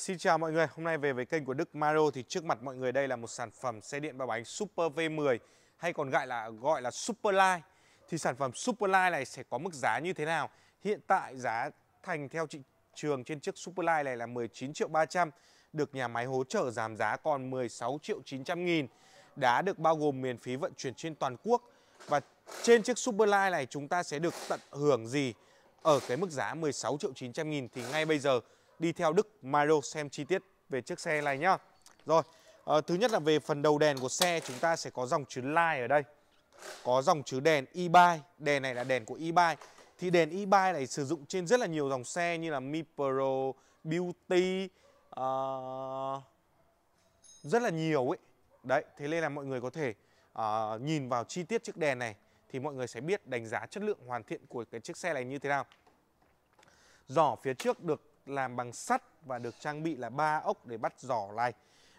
Xin chào mọi người, hôm nay về với kênh của Đức Mario thì trước mặt mọi người đây là một sản phẩm xe điện ba bánh Super V10 hay còn gọi là gọi là Superline. Thì sản phẩm Superline này sẽ có mức giá như thế nào? Hiện tại giá thành theo thị trường trên chiếc Superline này là 19 triệu 300 được nhà máy hỗ trợ giảm giá còn 16 triệu 900 nghìn đã được bao gồm miền phí vận chuyển trên toàn quốc và trên chiếc Superline này chúng ta sẽ được tận hưởng gì ở cái mức giá 16 triệu 900 nghìn thì ngay bây giờ đi theo Đức Mario xem chi tiết về chiếc xe này nhá. Rồi, à, thứ nhất là về phần đầu đèn của xe chúng ta sẽ có dòng chữ line ở đây. Có dòng chữ đèn e-bike, đèn này là đèn của e-bike. Thì đèn e này sử dụng trên rất là nhiều dòng xe như là Mi Pro, Beauty uh, rất là nhiều ấy. Đấy, thế nên là mọi người có thể uh, nhìn vào chi tiết chiếc đèn này thì mọi người sẽ biết đánh giá chất lượng hoàn thiện của cái chiếc xe này như thế nào. Giỏ phía trước được làm bằng sắt và được trang bị là ba ốc để bắt giỏ này.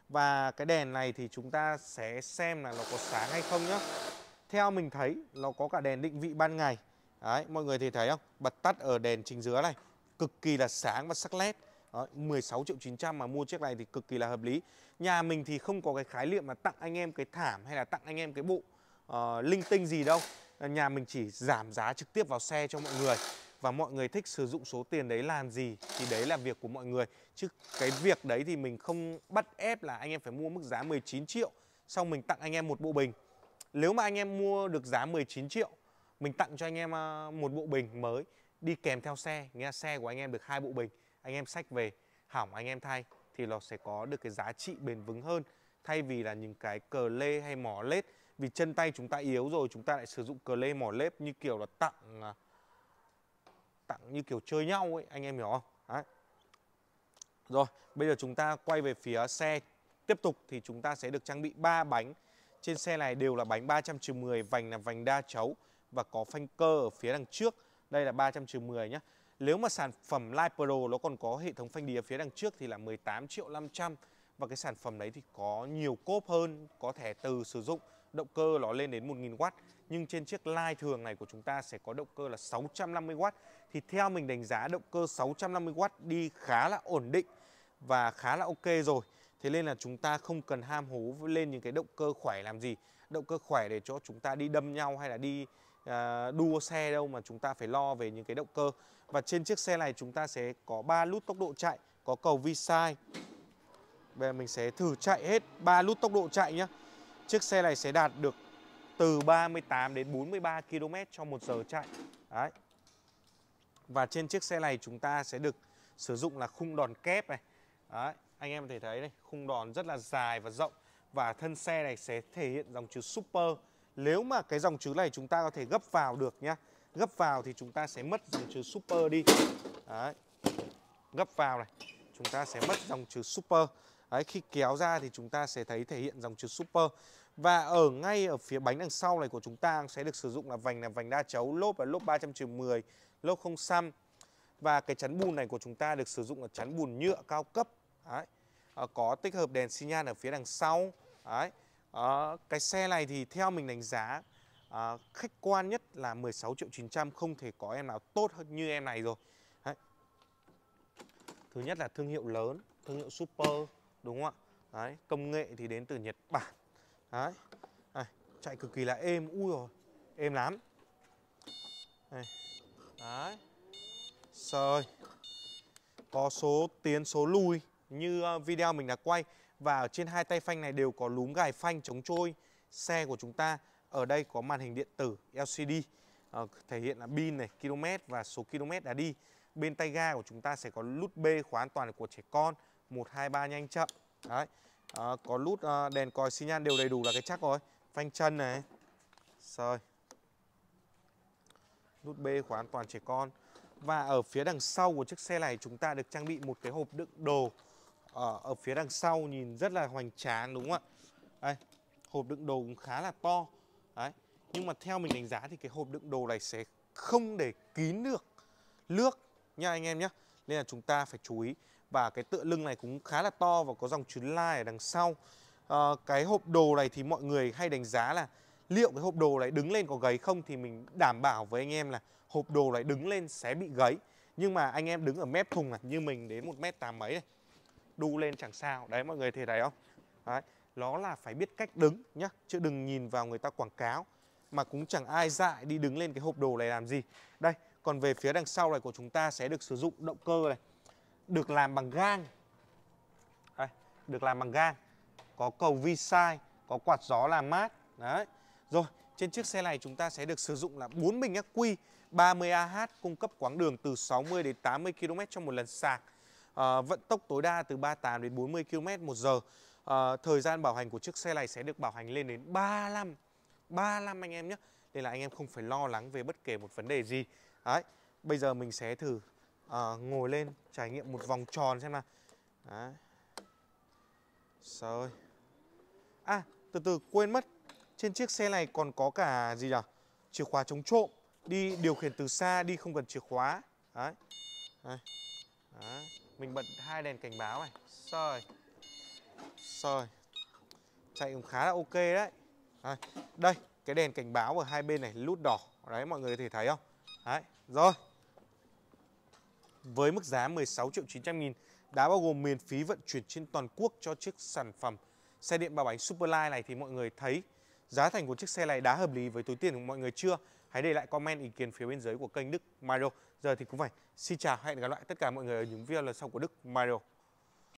Và cái đèn này thì chúng ta sẽ xem là nó có sáng hay không nhé. Theo mình thấy nó có cả đèn định vị ban ngày. Đấy, mọi người thì thấy không? Bật tắt ở đèn chính giữa này, cực kỳ là sáng và sắc nét. 16 triệu 900 mà mua chiếc này thì cực kỳ là hợp lý Nhà mình thì không có cái khái niệm mà tặng anh em cái thảm hay là tặng anh em cái bộ uh, linh tinh gì đâu Nhà mình chỉ giảm giá trực tiếp vào xe cho mọi người và mọi người thích sử dụng số tiền đấy làm gì thì đấy là việc của mọi người chứ cái việc đấy thì mình không bắt ép là anh em phải mua mức giá 19 triệu xong mình tặng anh em một bộ bình nếu mà anh em mua được giá 19 triệu mình tặng cho anh em à, một bộ bình mới đi kèm theo xe nghe xe của anh em được hai bộ bình anh em sách về hỏng anh em thay thì nó sẽ có được cái giá trị bền vững hơn thay vì là những cái cờ lê hay mỏ lết vì chân tay chúng ta yếu rồi chúng ta lại sử dụng cờ lê mỏ lết như kiểu là tặng à, tặng như kiểu chơi nhau ấy anh em hiểu không Đấy. rồi bây giờ chúng ta quay về phía xe tiếp tục thì chúng ta sẽ được trang bị 3 bánh trên xe này đều là bánh 310 vành là vành đa chấu và có phanh cơ ở phía đằng trước đây là 310 nhé nếu mà sản phẩm Light Pro nó còn có hệ thống phanh đĩa phía đằng trước thì là 18 triệu 500 và cái sản phẩm đấy thì có nhiều cốp hơn có thẻ từ sử dụng động cơ nó lên đến 1000W nhưng trên chiếc lai thường này của chúng ta sẽ có động cơ là 650W thì theo mình đánh giá động cơ 650W đi khá là ổn định và khá là ok rồi thế nên là chúng ta không cần ham hố lên những cái động cơ khỏe làm gì động cơ khỏe để cho chúng ta đi đâm nhau hay là đi à, đua xe đâu mà chúng ta phải lo về những cái động cơ và trên chiếc xe này chúng ta sẽ có 3 lút tốc độ chạy có cầu vi sai Bây giờ mình sẽ thử chạy hết ba lút tốc độ chạy nhé Chiếc xe này sẽ đạt được từ 38 đến 43 km cho một giờ chạy. Đấy. Và trên chiếc xe này chúng ta sẽ được sử dụng là khung đòn kép này. Đấy, anh em có thể thấy đây, khung đòn rất là dài và rộng và thân xe này sẽ thể hiện dòng chữ Super. Nếu mà cái dòng chữ này chúng ta có thể gấp vào được nhé. Gấp vào thì chúng ta sẽ mất dòng chữ Super đi. Đấy. Gấp vào này, chúng ta sẽ mất dòng chữ Super. Đấy, khi kéo ra thì chúng ta sẽ thấy thể hiện dòng chữ Super và ở ngay ở phía bánh đằng sau này của chúng ta sẽ được sử dụng là vành là vành đa chấu lốp là lốp 310 lốp không xăm và cái chắn bùn này của chúng ta được sử dụng là chắn bùn nhựa cao cấp Đấy. À, có tích hợp đèn xi nhan ở phía đằng sau Đấy. À, cái xe này thì theo mình đánh giá à, khách quan nhất là 16 triệu 900 không thể có em nào tốt hơn như em này rồi Đấy. thứ nhất là thương hiệu lớn thương hiệu super đúng không ạ đấy công nghệ thì đến từ Nhật Bản đấy này, chạy cực kỳ là êm ui rồi êm lắm này. đấy rồi có số tiến số lùi như ờ, video mình đã quay và ở trên hai tay phanh này đều có lúm gài phanh chống trôi xe của chúng ta ở đây có màn hình điện tử LCD ờ, thể hiện là pin này km và số km đã đi bên tay ga của chúng ta sẽ có nút B khóa an toàn của trẻ con 1, 2, 3 nhanh chậm Đấy à, Có nút à, ờ, đèn còi xi nhan đều đầy đủ là cái chắc rồi Phanh chân này rồi Nút B khóa an toàn trẻ con Và ở phía đằng sau của chiếc xe này chúng ta được trang bị một cái hộp đựng đồ Ở, ờ, ở phía đằng sau nhìn rất là hoành tráng đúng không ạ Đây Hộp đựng đồ cũng khá là to Đấy Nhưng mà theo mình đánh giá thì cái hộp đựng đồ này sẽ không để kín được Nước nha anh em nhé Nên là chúng ta phải chú ý và cái tựa lưng này cũng khá là to và có dòng chuyến lai ở đằng sau à, cái hộp đồ này thì mọi người hay đánh giá là liệu cái hộp đồ này đứng lên có gáy không thì mình đảm bảo với anh em là hộp đồ này đứng lên sẽ bị gáy nhưng mà anh em đứng ở mép thùng này, như mình đến một mét tám mấy này đu lên chẳng sao đấy mọi người thấy đấy không đấy nó là phải biết cách đứng nhá chứ đừng nhìn vào người ta quảng cáo mà cũng chẳng ai dại đi đứng lên cái hộp đồ này làm gì đây còn về phía đằng sau này của chúng ta sẽ được sử dụng động cơ này được làm bằng gang Đây, được làm bằng gang có cầu vi sai có quạt gió làm mát đấy rồi trên chiếc xe này chúng ta sẽ được sử dụng là 4 bình ắc quy 30 AH cung cấp quãng đường từ 60 đến 80 km trong một lần sạc à, vận tốc tối đa từ 38 đến 40 km một giờ à, thời gian bảo hành của chiếc xe này sẽ được bảo hành lên đến 35 35 anh em nhé nên là anh em không phải lo lắng về bất kể một vấn đề gì đấy bây giờ mình sẽ thử à, ngồi lên trải nghiệm một vòng tròn xem nào đấy à từ từ quên mất trên chiếc xe này còn có cả gì nhỉ chìa khóa chống trộm đi điều khiển từ xa đi không cần chìa khóa đấy đấy, đấy. mình bật hai đèn cảnh báo này trời trời chạy cũng khá là ok đấy đây, đây cái đèn cảnh báo ở hai bên này lút đỏ đấy mọi người có thể thấy không đấy rồi với mức giá 16 triệu 900 nghìn đã bao gồm miền phí vận chuyển trên toàn quốc cho chiếc sản phẩm xe điện ba bánh Superline này thì mọi người thấy giá thành của chiếc xe này đã hợp lý với túi tiền của mọi người chưa? Hãy để lại comment ý kiến phía bên dưới của kênh Đức Mario. Giờ thì cũng vậy xin chào hẹn gặp lại tất cả mọi người ở những video lần sau của Đức Mario.